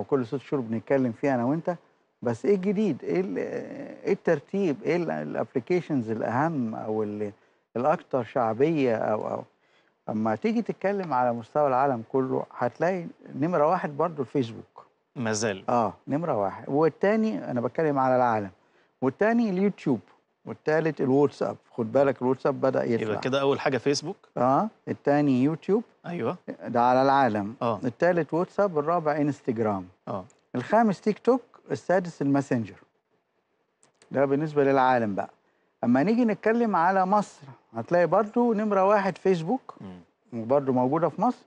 وكل ست شهور بنتكلم فيها انا وانت بس ايه الجديد ايه, إيه الترتيب ايه الابلكيشنز الاهم او الاكثر شعبيه او او اما تيجي تتكلم على مستوى العالم كله هتلاقي نمره واحد برضه الفيسبوك ما زال اه نمره واحد والتاني انا بتكلم على العالم والتاني اليوتيوب والثالث الواتساب خد بالك الواتساب بدا يطلع يبقى كده اول حاجه فيسبوك اه الثاني يوتيوب ايوه ده على العالم اه الثالث واتساب الرابع انستجرام اه الخامس تيك توك السادس الماسنجر ده بالنسبه للعالم بقى اما نيجي نتكلم على مصر هتلاقي برضو نمره واحد فيسبوك وبرضو موجوده في مصر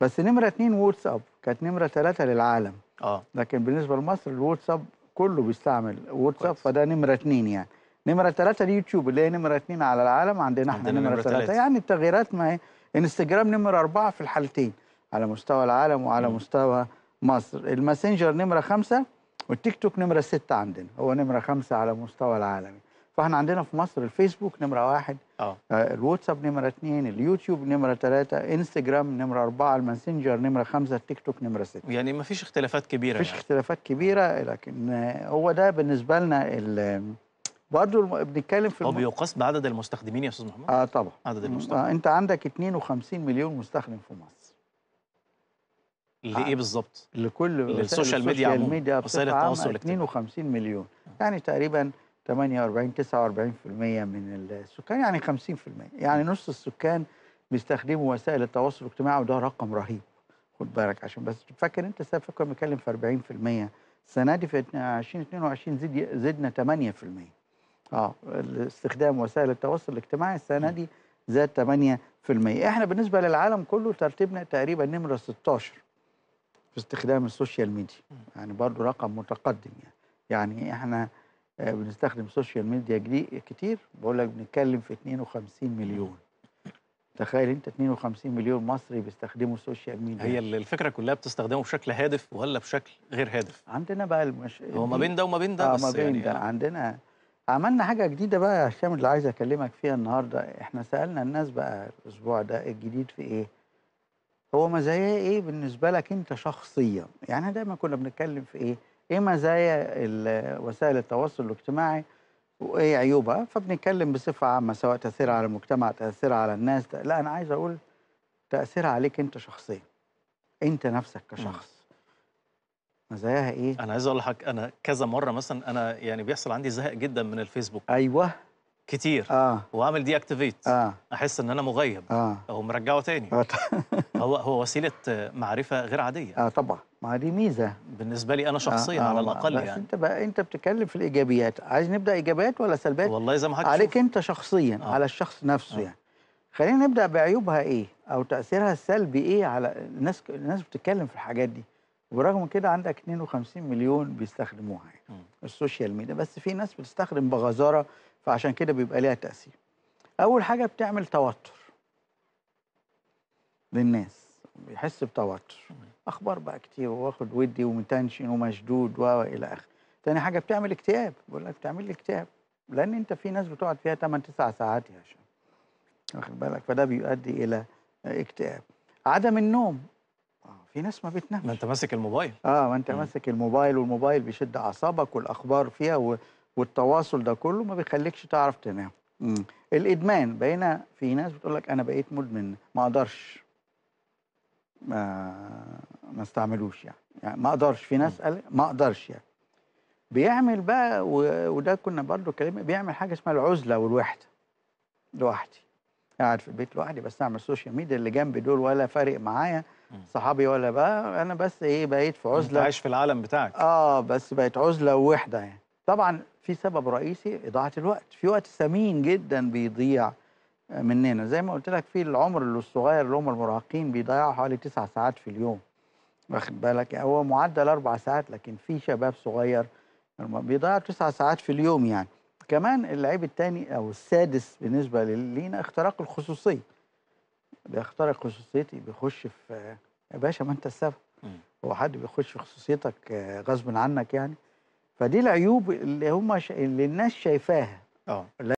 بس نمره اتنين واتساب كانت نمره ثلاثه للعالم اه لكن بالنسبه لمصر الواتساب كله بيستعمل واتساب فده نمره اتنين يعني نمره ثلاثه اليوتيوب اللي هي نمره اثنين على العالم عندنا احنا نمره ثلاثه يعني التغييرات ما هي انستجرام نمره اربعه في الحالتين على مستوى العالم وعلى م. مستوى مصر الماسنجر نمره خمسه والتيك توك نمره سته عندنا هو نمره خمسه على مستوى العالمي فاحنا عندنا في مصر الفيسبوك نمره واحد آه. آه، الواتساب نمره اثنين اليوتيوب نمره ثلاثه انستجرام نمره اربعه الماسنجر نمره خمسه التيك توك نمره سته يعني ما فيش اختلافات كبيره ما فيش يعني. اختلافات كبيره لكن هو ده بالنسبه لنا برضه بنتكلم في هو الم... بيقاس بعدد المستخدمين يا استاذ محمد؟ اه طبعا عدد آه، المستخدمين آه انت عندك 52 مليون مستخدم في مصر لايه آه. بالظبط؟ لكل للسوشيال ميديا السوشيال ميديا وسائل التواصل الاجتماعي 52 مليون يعني تقريبا 48 49% من السكان يعني 50% يعني نص السكان بيستخدموا وسائل التواصل الاجتماعي وده رقم رهيب خد بالك عشان بس فاكر انت سابقا كنا بنتكلم في 40% السنه دي في 2022 زدنا 8% اه استخدام وسائل التواصل الاجتماعي السنه دي زاد 8% احنا بالنسبه للعالم كله ترتيبنا تقريبا نمره 16 في استخدام السوشيال ميديا يعني برضو رقم متقدم يعني يعني احنا آه، بنستخدم السوشيال ميديا كتير بقول لك بنتكلم في 52 مليون تخيل انت 52 مليون مصري بيستخدموا السوشيال ميديا هي الفكره كلها بتستخدمه بشكل هادف ولا بشكل غير هادف عندنا بقى المش... هو ما بين ده وما بين ده آه بس ما بين يعني ده آه. عندنا عملنا حاجه جديده بقى يا هشام اللي عايز اكلمك فيها النهارده احنا سالنا الناس بقى الاسبوع ده الجديد في ايه هو مزاياه ايه بالنسبه لك انت شخصيا يعني دايما كنا بنتكلم في ايه ايه مزايا وسائل التواصل الاجتماعي وايه عيوبها فبنتكلم بصفه عامه سواء تاثيرها على المجتمع تاثيرها على الناس لا انا عايز اقول تاثيرها عليك انت شخصيا انت نفسك كشخص م. مزاياها ايه؟ انا عايز اقول لحضرتك انا كذا مره مثلا انا يعني بيحصل عندي زهق جدا من الفيسبوك ايوه كتير اه واعمل دي اكتيفيت اه احس ان انا مغيب اه او مرجعه تاني آه. هو هو وسيله معرفه غير عاديه اه طبعا ما دي ميزه بالنسبه لي انا آه، شخصيا آه على الاقل بس يعني انت بقى انت بتتكلم في الايجابيات عايز نبدا ايجابيات ولا سلبيات والله زي ما حضرتك عليك شوف. انت شخصيا آه. على الشخص نفسه آه. يعني خلينا نبدا بعيوبها ايه او تاثيرها السلبي ايه على الناس الناس بتتكلم في الحاجات دي وبرغم كده عندك 52 مليون بيستخدموها يعني السوشيال ميديا بس في ناس بتستخدم بغزاره فعشان كده بيبقى ليها تاثير اول حاجه بتعمل توتر للناس بيحس بتوتر اخبار بقى كتير واخد ودي ومتنشن ومشدود والى اخره تاني حاجه بتعمل اكتئاب بقول لك بتعمل لي اكتئاب لان انت في ناس بتقعد فيها 8 9 ساعات يا هشام واخد بالك فده بيؤدي الى اكتئاب عدم النوم في ناس ما بتنامش ما انت ماسك الموبايل اه ما انت ماسك الموبايل والموبايل بيشد اعصابك والاخبار فيها و... والتواصل ده كله ما بيخليكش تعرف تنام مم. الادمان بقينا في ناس بتقول لك انا بقيت مدمن ما اقدرش ما ما استعملوش يعني, يعني ما اقدرش في ناس قال ما اقدرش يعني بيعمل بقى و... وده كنا برضو كلمه بيعمل حاجه اسمها العزله والوحده لوحدي قاعد في البيت لوحدي بس اعمل سوشيال ميديا اللي جنبي دول ولا فارق معايا صحابي ولا بقى انا بس ايه بقيت في عزله عايش في العالم بتاعك اه بس بقيت عزله ووحده يعني طبعا في سبب رئيسي اضاعه الوقت في وقت ثمين جدا بيضيع مننا زي ما قلت لك في العمر الصغير اللي هم المراهقين بيضيعوا حوالي تسع ساعات في اليوم واخد بالك هو معدل اربع ساعات لكن في شباب صغير بيضيعوا تسع ساعات في اليوم يعني كمان العيب الثاني او السادس بالنسبه لينا اختراق الخصوصيه بيخترق خصوصيتي بيخش في يا باشا ما انت السبب هو حد بيخش في خصوصيتك آه، غصب عنك يعني فدي العيوب اللي هم ش... اللي الناس شايفاها اه